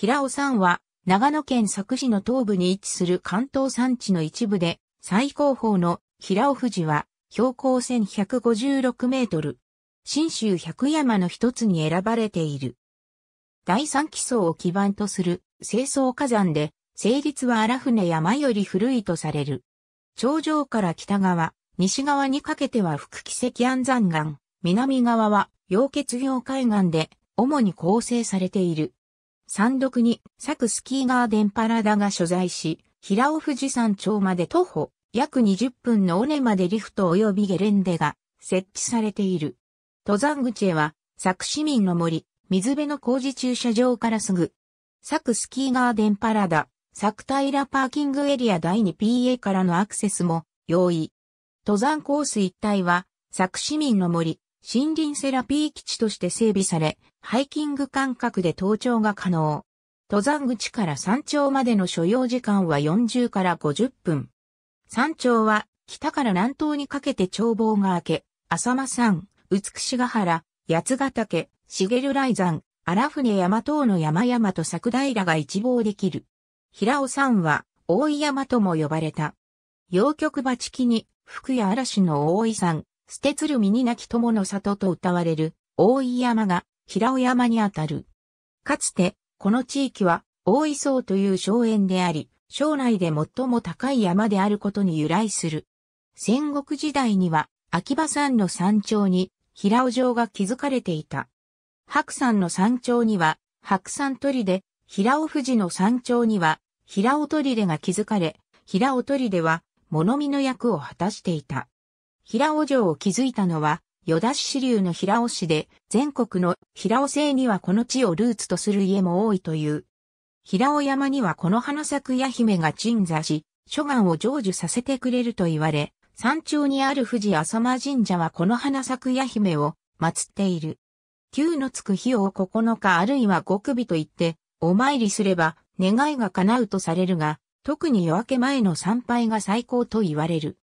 平尾山は、長野県佐久市の東部に位置する関東山地の一部で、最高峰の平尾富士は、標高1156メートル。新州百山の一つに選ばれている。第三基礎を基盤とする清掃火山で、成立は荒船山より古いとされる。頂上から北側、西側にかけては福奇石安山岩、南側は溶血氷海岸で主に構成されている。山麓に、佐スキーガーデンパラダが所在し、平尾富士山頂まで徒歩、約20分の尾根までリフト及びゲレンデが設置されている。登山口へは、佐市民の森、水辺の工事駐車場からすぐ、佐スキーガーデンパラダ、佐平パーキングエリア第 2PA からのアクセスも容易。登山コース一帯は、佐市民の森、森林セラピー基地として整備され、ハイキング間隔で登頂が可能。登山口から山頂までの所要時間は40から50分。山頂は北から南東にかけて眺望が明け、浅間山、美しが原、八ヶ岳、茂雷山、荒船山等の山々と桜平が一望できる。平尾山は大井山とも呼ばれた。洋曲場地木に、福や嵐の大井山、捨て鶴見になき友の里と歌われる大井山が平尾山にあたる。かつて、この地域は大井荘という荘園であり、省内で最も高い山であることに由来する。戦国時代には秋葉山の山頂に平尾城が築かれていた。白山の山頂には白山砦、平尾富士の山頂には平尾砦が築かれ、平尾砦は物見の役を果たしていた。平尾城を築いたのは、与田市支流の平尾市で、全国の平尾生にはこの地をルーツとする家も多いという。平尾山にはこの花咲く矢姫が鎮座し、諸願を成就させてくれると言われ、山頂にある富士浅間神社はこの花咲く矢姫を祀っている。旧のつく日を9日あるいは極日と言って、お参りすれば願いが叶うとされるが、特に夜明け前の参拝が最高と言われる。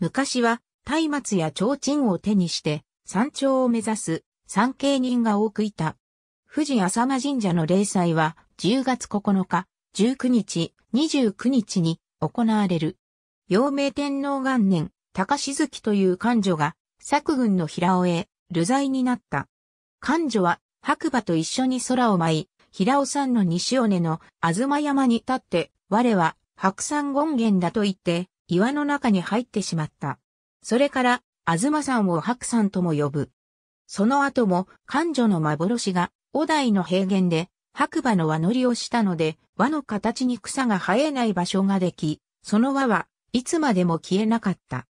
昔は松明や提灯を手にして山頂を目指す参詣人が多くいた。富士浅間神社の例祭は10月9日、19日、29日に行われる。陽明天皇元年、高静月という官女が、作軍の平尾へ、流罪になった。官女は、白馬と一緒に空を舞い、平尾山の西尾根の東山に立って、我は白山権現だと言って、岩の中に入ってしまった。それから、あずまさんを白さんとも呼ぶ。その後も、漢女の幻が、お代の平原で、白馬の輪乗りをしたので、輪の形に草が生えない場所ができ、その輪はいつまでも消えなかった。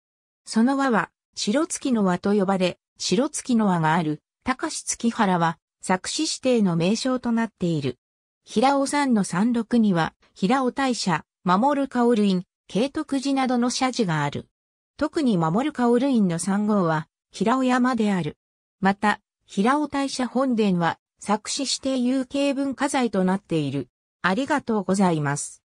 その輪は、白月の輪と呼ばれ、白月の輪がある、高志月原は、作詞指定の名称となっている。平尾山の山麓には、平尾大社、守る香院、慶徳寺などの社寺がある。特に守るカオルインの3号は、平尾山である。また、平尾大社本殿は、作詞指定有形文化財となっている。ありがとうございます。